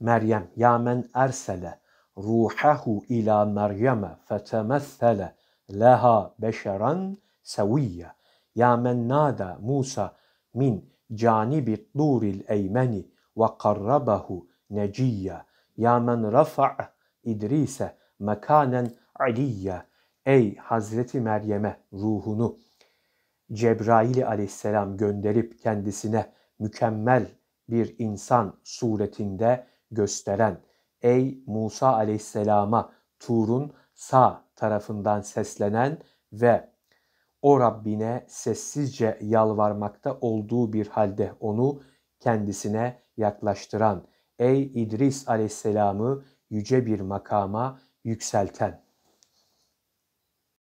Meryem ya ersele ruhahu ila Meryem'e fetemessele leha beşeran seviyye. Ya men nada Musa min canibi duril eymeni ve karrabahu neciyye. Ya men rafa' İdris'e mekanen aliyye. Ey Hazreti Meryem'e ruhunu Cebrail aleyhisselam gönderip kendisine mükemmel bir insan suretinde gösteren ey Musa aleyhisselama Tur'un sağ tarafından seslenen ve o Rabbine sessizce yalvarmakta olduğu bir halde onu kendisine yaklaştıran ey İdris aleyhisselamı yüce bir makama yükselten.